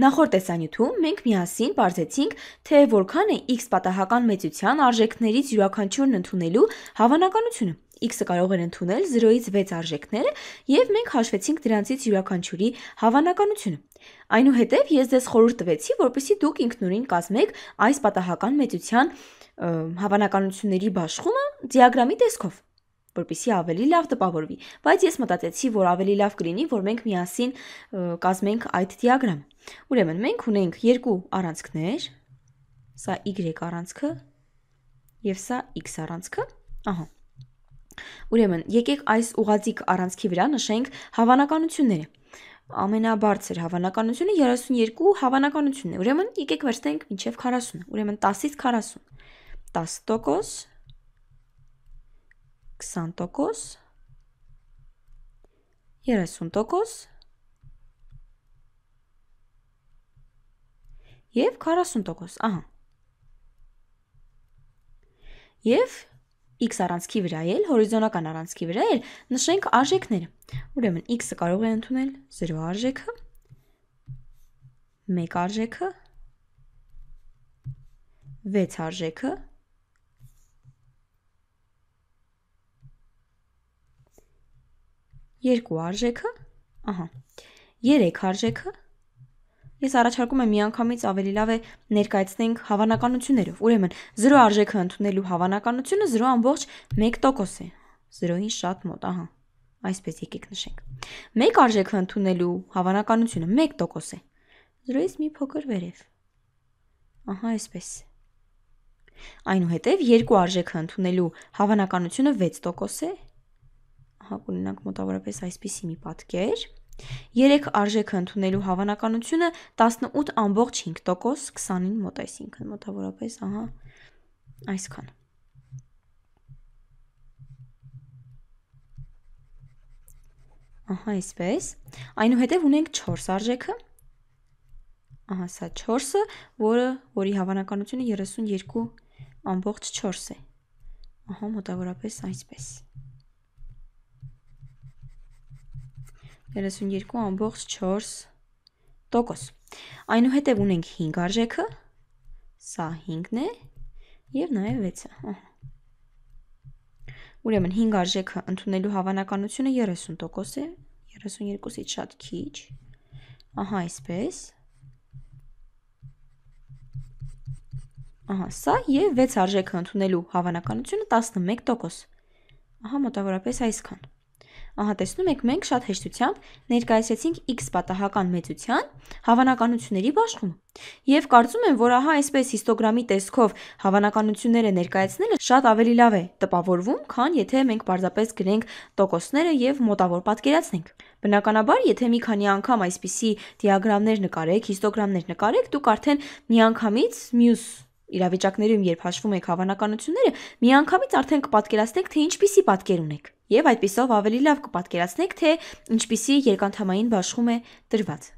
Նախորդ տեսանյութում մենք միասին բարձեցինք, թե որքան է x պատահական մեծության արժեքներից յուրաքանչյուրն ընդունելու հավանականությունը։ X-ը կարող էր ընդունել 0-ից 6 արժեքները, եւ մենք հաշվեցինք դրանցից յուրաքանչյուրի հավանականությունը։ Այնուհետև ես ձեզ խորհուրդ տվեցի, որպեսզի դուք ինքնուրույն կազմեք այս պատահական մեծության հավանականությունների բաշխումը դիագրամի տեսքով որպիսի ավելի լավ տպավորվի, բայց ես մտածեցի, որ ավելի լավ կլինի, որ մենք միասին կազմենք այդ դիագրամը։ Ուրեմն մենք ունենք երկու առանցքներ, սա y առանցքը եւ սա x առանցքը, ահա։ Ուրեմն եկեք այս ուղղաձիգ առանցքի վրա նշենք հավանականությունները ամենաբարձր հավանականությունը 32 հավանականությունն է։ Ուրեմն եկեք վերցնենք մինչև 40-ը։ Ուրեմն 10-ից 40։ 10% 20 տոքոս, 30 տոքոս և 40 տոքոս, ահան։ Եվ x առանցքի վրա էլ, հորիզոնական առանցքի վրա էլ նշենք արժեքները։ Ուրեմն x-ը կարող է ընդունել 0 արժեքը, 1 արժեքը, 6 արժեքը, 2 արժեքը, ահա, 3 արժեքը։ Ես առաջարկում եմ միանգամից ավելի լավ է ներկայացնենք հավանականություններով։ Ուրեմն 0 արժեքը ընդունելու հավանականությունը 0.1% է։ 0-ին շատ մոտ, ահա։ Այսպես եկեք նշենք։ 1 արժեքը ընդունելու հավանականությունը 1% է։ 0-ից մի փոքր վերև։ Ահա այսպես։ Այնուհետև 2 արժեքը ընդունելու հավանականությունը 6% է հա կունենանք մոտավորապես այսպիսի մի պատկեր։ 3 արժեքը ընդունելու հավանականությունը 18.5%, 20-ին մոտ, այսինքն մոտավորապես, ահա, այսքան։ Ահա այսպես։ Այնուհետև ունենք 4 արժեքը։ Ահա սա 4-ը, որը որի հավանականությունը 32.4 է։ Ահա մոտավորապես այսպես։ 32.4 տոքոս։ Այնուհետև ունենք 5 արժեքը, սա 5-ն է և նաև 6-ը։ Ուրեմն 5 արժեքը ընդունելու հավանականությունը 30 տոքոս է, 32-ից շատ քիչ, ահա այսպես, ահա սա և 6 արժեքը ընդունելու հավանականությունը 11 տոքոս, ահա մոտավորապես այսքան։ Ահա տեսնում եք, մենք շատ հեշտությամբ ներկայացրեցինք x պատահական մեծության հավանականությունների բաշխում։ Եվ կարծում եմ, որ ահա այսպես հիստոգրամի տեսքով հավանականությունները ներկայացնելը շատ ավելի լավ է տպավորվում, քան եթե մենք պարզապես գրենք տոկոսները եւ մոտավոր պատկերացնենք։ Բնականաբար, եթե մի քանի անգամ այսպիսի դիագրամներ նկարեք, հիստոգրամներ նկարեք, դուք արդեն միանգամից մյուս իրավիճակներում, երբ հաշվում եք հավանականությունները, միանգամից արդեն կպատկերացնեք, թե ինչպիսի պատկեր ունեք։ Եվ այդպիսով ավելի լավ կպատկերացնեք, թե ինչպիսի երկանդամային բաշխում է դրված։